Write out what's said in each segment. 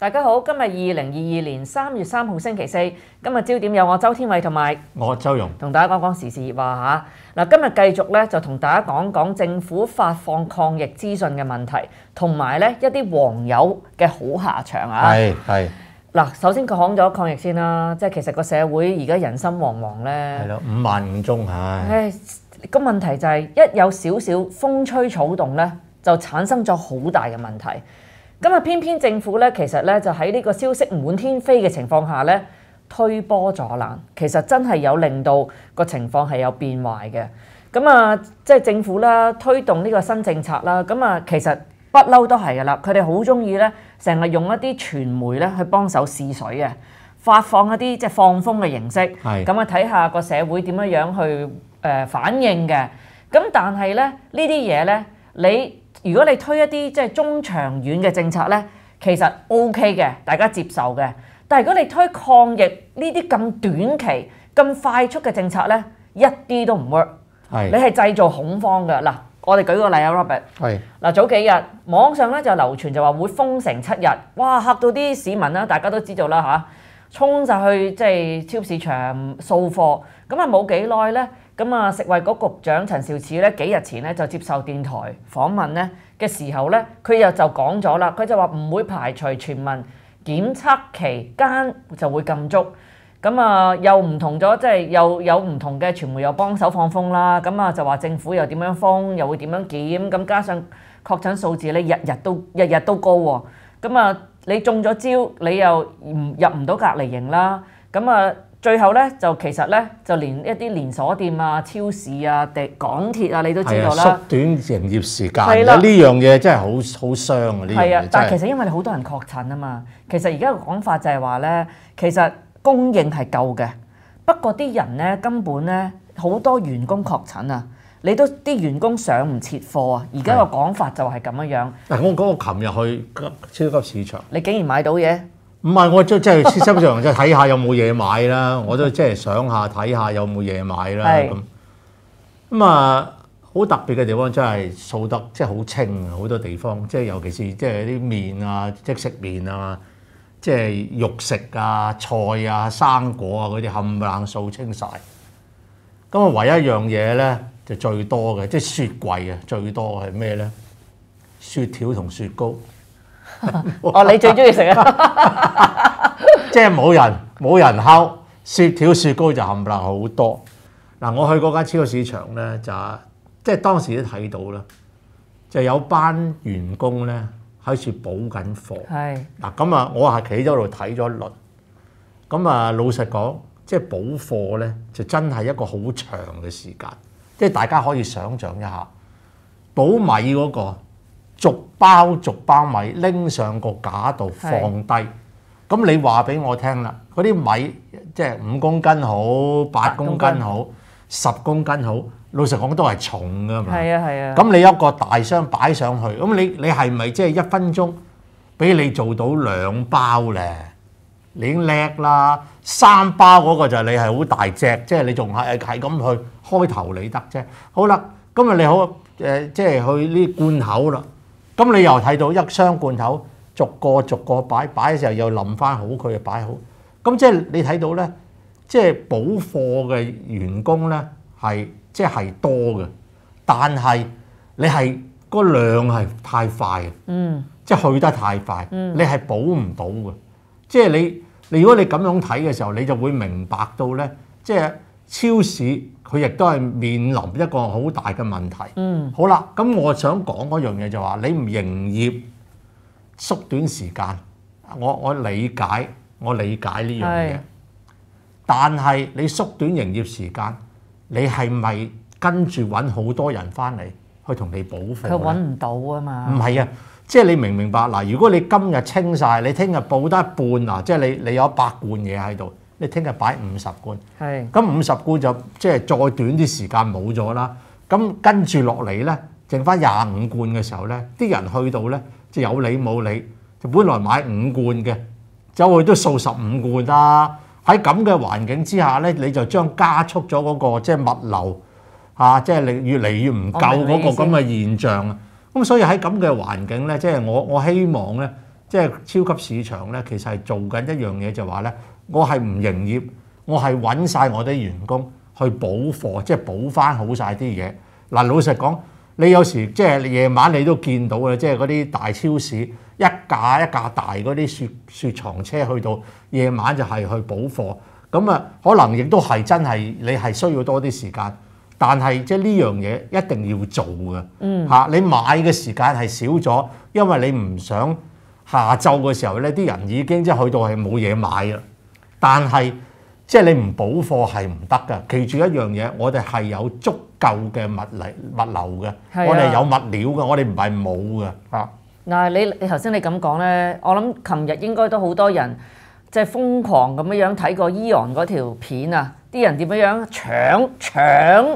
大家好，今日二零二二年三月三号星期四，今日焦点有我周天伟同埋我周融，同大家讲讲时事热话吓。嗱，今日继续咧就同大家讲讲政府发放抗疫资讯嘅问题，同埋咧一啲黄友嘅好下场啊。系系。嗱，首先讲咗抗疫先啦，即系其实个社会而家人心惶惶咧。系咯，五万五宗吓。诶，个问题就系一有少少風吹草動咧，就產生咗好大嘅問題。咁啊，偏偏政府咧，其實咧就喺呢個消息滿天飛嘅情況下咧，推波助攤，其實真係有令到個情況係有變壞嘅。咁啊，即係政府啦，推動呢個新政策啦，咁啊，其實不嬲都係噶啦，佢哋好中意咧，成日用一啲傳媒咧去幫手試水嘅，發放一啲即係放風嘅形式，咁啊睇下個社會點樣樣去誒反應嘅。咁但係咧，呢啲嘢咧，你。如果你推一啲即係中長遠嘅政策咧，其實 O K 嘅，大家接受嘅。但如果你推抗疫呢啲咁短期、咁快速嘅政策咧，一啲都唔 work。係你係製造恐慌嘅。嗱，我哋舉個例啊，Robert。係嗱，早幾日網上咧就流傳就話會封城七日，哇嚇到啲市民啦，大家都知道啦嚇，衝晒去即係超市場掃貨，咁啊冇幾耐咧。咁啊，食衞局局長陳肇始咧幾日前咧就接受電台訪問咧嘅時候咧，佢又就講咗啦，佢就話唔會排除全民檢測期間就會禁足。咁啊，又唔同咗，即係又有唔同嘅傳媒又幫手放風啦。咁啊，就話政府又點樣封，又會點樣檢。咁加上確診數字咧，日日都日日都高喎。咁啊，你中咗招，你又唔入唔到隔離營啦。咁啊～最後咧就其實咧就連一啲連鎖店啊、超市啊、地港鐵啊，你都知道啦。縮短營業時間呢樣嘢真係好好傷啊！呢樣嘢但其實因為好多人確診啊嘛，其實而家講法就係話咧，其實供應係夠嘅，不過啲人咧根本咧好多員工確診啊，你都啲員工上唔切貨啊，而家個講法就係咁樣樣。我講我琴日去超級市場，你竟然買到嘢？唔係我即係基本上即係睇下有冇嘢買啦，我都即係想下睇下有冇嘢買啦咁。咁啊，好特別嘅地方真係掃得即係好清啊！好多地方即係尤其是即係啲面啊、即食面啊、即係肉食啊、菜啊、生果啊嗰啲冚唪唥掃清晒。咁啊，唯一一樣嘢咧就最多嘅，即係雪櫃啊，最多係咩咧？雪條同雪糕。哦，你最中意食啊！即系冇人冇人烤雪条雪糕就冚唪唥好多。嗱，我去嗰间超級市场咧，就即系当时都睇到啦，就有班员工咧喺处补紧货。系嗱，咁啊，我系企咗度睇咗一轮。咁啊，老实讲，即系补货咧，就真系一个好长嘅时间。即系大家可以想象一下，补米嗰个。逐包逐包米拎上個架度放低，咁你話俾我聽啦，嗰啲米即係五公斤好、八公斤好、十公斤好，老實講都係重噶嘛。係啊係啊。咁你一個大箱擺上去，咁你你係咪即係一分鐘俾你做到兩包咧？你已經叻啦，三包嗰個就係你係好大隻，即係你仲係係咁去開頭你得啫。好啦，今日你好誒，即係去呢罐口啦。咁你又睇到一箱罐頭，逐個逐個擺擺嘅時候，又淋翻好佢又擺好咁即係你睇到咧，即係補貨嘅員工咧，係即係多嘅，但係你係個量係太快嘅，嗯，即係去得太快，嗯，你係補唔到嘅，即係你你如果你咁樣睇嘅時候，你就會明白到咧，即係。超市佢亦都係面臨一個好大嘅問題。嗯，好啦，咁我想講嗰樣嘢就話，你唔營業縮短時間，我我理解，我理解呢樣嘢。但係你縮短營業時間，你係咪跟住揾好多人翻嚟去同你補貨？佢揾唔到啊嘛。唔係啊，即係你明唔明白？嗱，如果你今日清晒，你聽日補得一半嗱，即係你你有百罐嘢喺度。你聽日擺五十罐，咁五十罐就即係再短啲時間冇咗啦。咁跟住落嚟咧，剩翻廿五罐嘅時候咧，啲人去到咧，即係有理冇理，就本來買五罐嘅，走去都數十五罐啦。喺咁嘅環境之下咧，你就將加速咗嗰個即係物流嚇，即係越嚟越唔夠嗰個咁嘅現象。咁所以喺咁嘅環境咧，即係我我希望咧。即係超級市場咧，其實係做緊一樣嘢，就話咧，我係唔營業，我係揾曬我啲員工去補貨，即係補翻好曬啲嘢。嗱，老實講，你有時即係夜晚你都見到嘅，即係嗰啲大超市一架一架大嗰啲雪雪藏車去到夜晚就係去補貨。咁啊，可能亦都係真係你係需要多啲時間，但係即係呢樣嘢一定要做嘅。嗯，你買嘅時間係少咗，因為你唔想。下晝嘅時候咧，啲人已經即係去到係冇嘢買啦。但係即係你唔補貨係唔得噶。其住一樣嘢，我哋係有足夠嘅物嚟物流嘅。我哋有物料嘅，我哋唔係冇嘅嗱，你你頭先你咁講咧，我諗琴日應該都好多人即係瘋狂咁樣樣睇過伊昂嗰條片啊！啲人點樣樣搶搶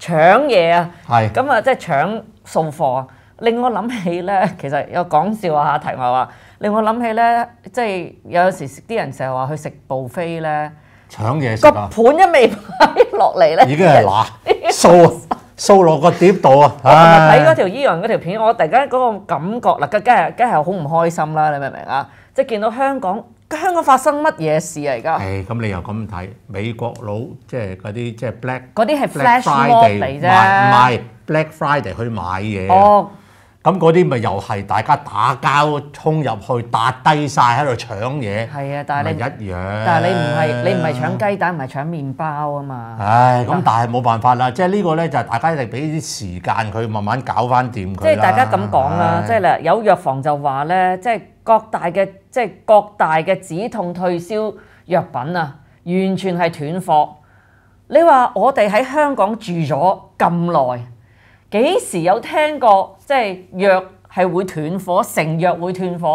搶嘢啊？係咁啊！即係搶送貨啊！令我諗起咧，其實有講笑啊，題外話。令我諗起咧，即係有時啲人成日話去食 b 飛咧，搶嘢食啊，盤一未擺落嚟咧，已經係嗱 掃掃落個碟度啊！我睇嗰條伊人嗰條片，我突然間嗰個感覺啦，梗係梗係好唔開心啦！你明唔明啊？即係見到香港，香港發生乜嘢事啊？而家誒，咁你又咁睇美國佬，即係嗰啲即係 Black 嗰啲係 b l a c k Friday 嚟啫，唔係 Black Friday 去買嘢。咁嗰啲咪又係大家打交衝入去，打低晒喺度搶嘢。係啊，但係你唔一樣。但係你唔係你唔係搶雞蛋，唔係搶麵包啊嘛。唉，咁但係冇辦法啦，即係呢個咧就大家一定俾啲時間佢慢慢搞翻掂佢。即係大家咁講啦，即係啦，有藥房就話咧，即係各大嘅即係各大嘅止痛退燒藥品啊，完全係斷貨。你話我哋喺香港住咗咁耐。幾時有聽過即係藥係會斷火，成藥會斷火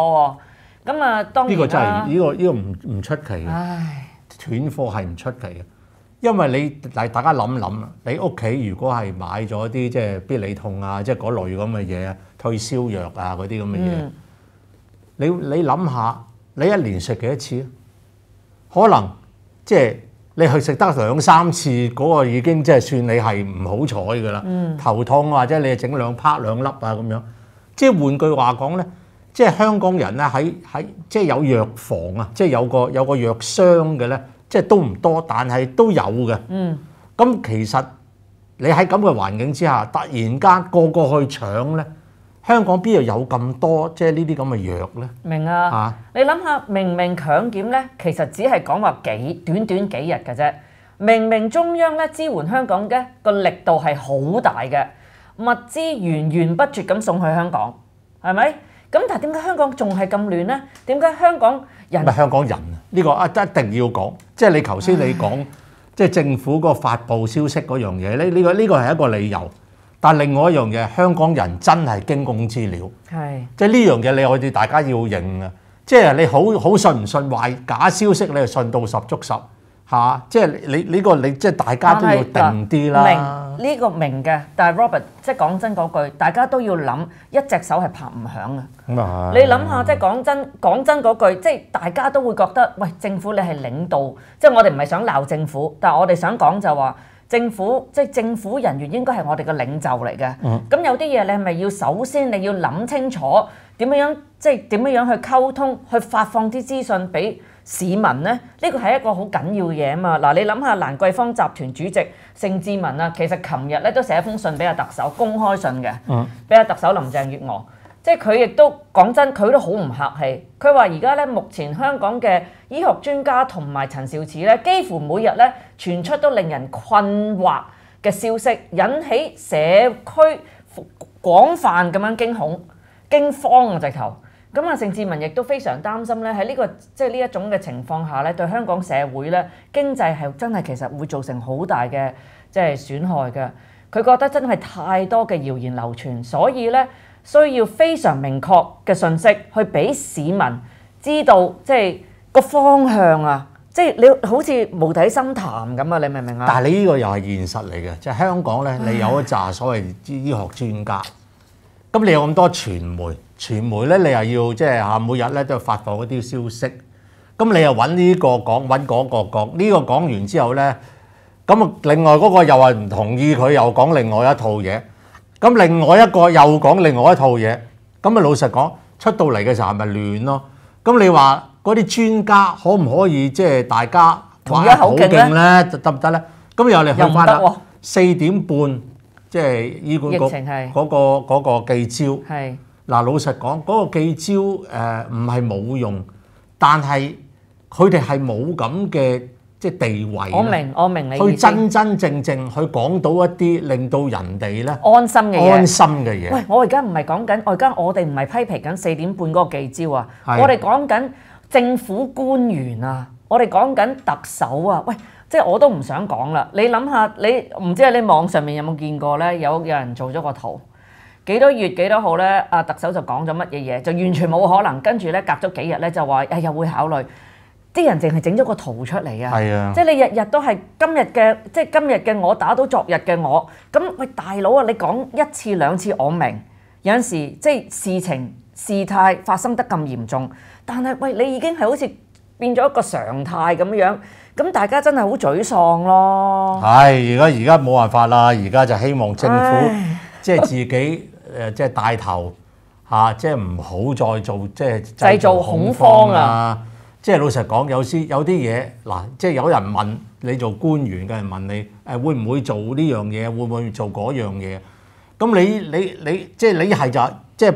喎？咁啊，當然啦。呢個真係呢個呢個唔唔出奇嘅。斷貨係唔出奇嘅，因為你嚟大家諗諗啦，你屋企如果係買咗啲即係必理痛啊，即係嗰類咁嘅嘢，退燒藥啊嗰啲咁嘅嘢，你你諗下，你一年食幾多次？可能即係。你去食得兩三次嗰個已經即係算你係唔好彩㗎啦，頭痛或者你係整兩粒兩粒啊咁樣。即係換句話講咧，即係香港人咧喺喺即係有藥房啊，即係有個有個藥箱嘅咧，即係都唔多，但係都有嘅。咁其實你喺咁嘅環境之下，突然間個個去搶咧。香港邊度有咁多即係呢啲咁嘅藥咧？明啊！你諗下，明明強檢咧，其實只係講話幾短短幾日嘅啫。明明中央咧支援香港嘅個力度係好大嘅，物資源源不絕咁送去香港，係咪？咁但係點解香港仲係咁亂咧？點解香港人？唔係香港人啊！呢個啊一定要講，即係你頭先你講即係政府個發布消息嗰樣嘢咧，呢個呢個係一個理由。但另外一樣嘢，香港人真係驚弓之鳥，即係呢樣嘢，你我哋大家要認啊！即係你好好信唔信壞假消息，你係信到十足十嚇？即係你呢個你即係大家都要定啲啦。明呢個明嘅，但係 Robert 即係講真嗰句，大家都要諗一隻手係拍唔響啊！你諗下，即係講真講真嗰句，即係大家都會覺得喂，政府你係領導，即係我哋唔係想鬧政府，但係我哋想講就話。政府即係政府人員應該係我哋嘅領袖嚟嘅，咁有啲嘢你係咪要首先你要諗清楚點樣樣，即係點樣樣去溝通，去發放啲資訊俾市民呢？呢個係一個好緊要嘢啊嘛！嗱，你諗下蘭桂坊集團主席盛志文啊，其實琴日咧都寫一封信俾阿特首公開信嘅，俾阿特首林鄭月娥，即係佢亦都講真，佢都好唔客氣。佢話而家咧目前香港嘅醫學專家同埋陳肇始咧，幾乎每日咧傳出都令人困惑嘅消息，引起社區廣泛咁樣驚恐、驚慌直頭。咁啊，盛志文亦都非常擔心咧，喺呢個即係呢一種嘅情況下咧，對香港社會咧經濟係真係其實會造成好大嘅即係損害嘅。佢覺得真係太多嘅謠言流傳，所以咧需要非常明確嘅信息去俾市民知道，即係。個方向啊，即係你好似無底深潭咁啊！你明唔明啊？但係你呢個又係現實嚟嘅，即係香港咧，你有一扎所謂醫學專家，咁你有咁多傳媒，傳媒咧你又要即係嚇每日咧都發放嗰啲消息，咁你又揾呢個講，揾嗰個講，呢個講完之後咧，咁啊另外嗰個又話唔同意佢，又講另外一套嘢，咁另外一個又講另外一套嘢，咁啊老實講出到嚟嘅時候咪亂咯，咁你話？嗰啲專家可唔可以即係大家玩好勁咧？就得唔得咧？咁又嚟去翻啦！四點半即係醫管局嗰個嗰個記招。嗱，老實講嗰個記招誒，唔係冇用，但係佢哋係冇咁嘅即係地位。我明我明你。去真真正正去講到一啲令到人哋咧安心嘅安心嘅嘢。喂，我而家唔係講緊，我而家我哋唔係批評緊四點半嗰個記招啊，我哋講緊。政府官員啊，我哋講緊特首啊，喂，即係我都唔想講啦。你諗下，你唔知你網上面有冇見過咧？有有人做咗個圖，幾多月幾多號咧？阿特首就講咗乜嘢嘢，就完全冇可能。跟住咧，隔咗幾日咧，就話誒又會考慮。啲人淨係整咗個圖出嚟啊！即係你日日都係今日嘅，即係今日嘅我打到昨日嘅我。咁喂，大佬啊，你講一次兩次我明，有陣時即係事情。事態發生得咁嚴重，但係喂，你已經係好似變咗一個常態咁樣咁大家真係好沮喪咯。係而家而家冇辦法啦，而家就希望政府 即係自己誒即係帶頭嚇，即係唔好再做即係製造恐慌啊！即係老實講，有啲有啲嘢嗱，即係有人問你做官員嘅人問你誒會唔會做呢樣嘢，會唔會做嗰樣嘢？咁你你你即係你係就即係。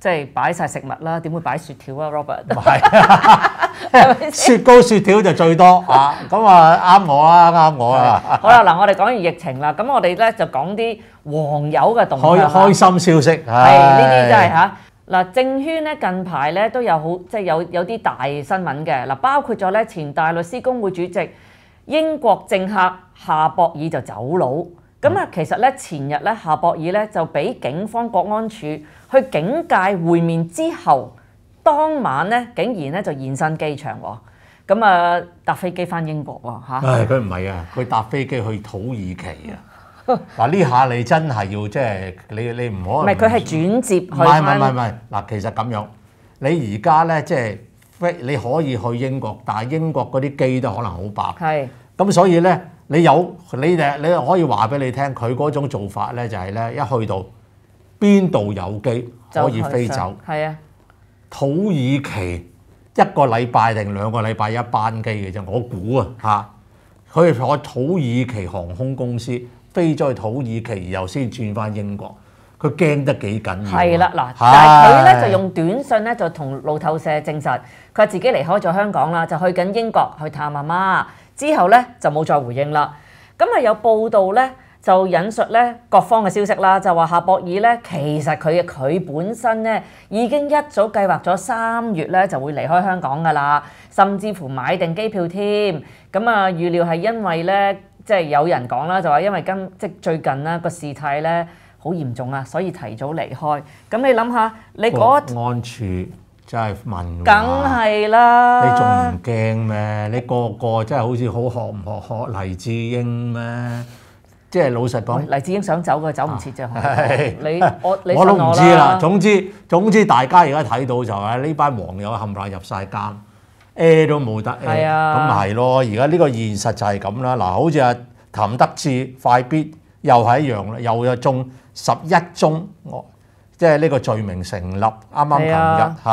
即係擺曬食物啦，點會擺雪條啊？Robert 唔係雪糕雪條就最多啊！咁啊啱我啦，啱我啦。好啦，嗱我哋講完疫情啦，咁我哋咧就講啲黃油嘅動向。開開心消息係呢啲真係嚇嗱，政圈咧近排咧都有好即係有有啲大新聞嘅嗱，包括咗咧前大律師公會主席英國政客夏博爾就走佬。咁啊，其實咧前日咧夏博爾咧就俾警方國安處去警戒會面之後，當晚咧竟然咧就現身機場喎，咁啊搭飛機翻英國喎嚇。佢唔係啊，佢搭飛機去土耳其啊。嗱呢下你真係要即係你你唔可唔係佢係轉接去。唔係唔係唔係嗱，其實咁樣你而家咧即係你可以去英國，但係英國嗰啲機都可能好白。係。咁所以咧。你有你哋你又可以話俾你聽，佢嗰種做法咧就係咧，一去到邊度有機可以飛走，係啊，土耳其一個禮拜定兩個禮拜一班機嘅啫，我估啊嚇，佢坐土耳其航空公司飛去土耳其，然後先轉翻英國，佢驚得幾緊要？係啦，嗱，但係佢咧就用短信咧就同路透社證實，佢自己離開咗香港啦，就去緊英國去探媽媽。之後咧就冇再回應啦。咁啊有報道咧就引述咧各方嘅消息啦，就話夏博爾咧其實佢嘅佢本身咧已經一早計劃咗三月咧就會離開香港噶啦，甚至乎買定機票添。咁啊預料係因為咧即係有人講啦，就話因為今即最近咧個事態咧好嚴重啊，所以提早離開。咁你諗下，你嗰安處。真係問，梗係啦！你仲唔驚咩？你個個真係好似好學唔學學黎智英咩？即係老實講，黎智英想走嘅走唔切啫。係你我我都唔知啦。總之總之，大家而家睇到就係呢班黃友冚埋入曬監，A 都冇得 A。咁咪係咯？而家呢個現實就係咁啦。嗱，好似阿譚德志快必又係一樣，又一宗十一宗，即係呢個罪名成立。啱啱琴日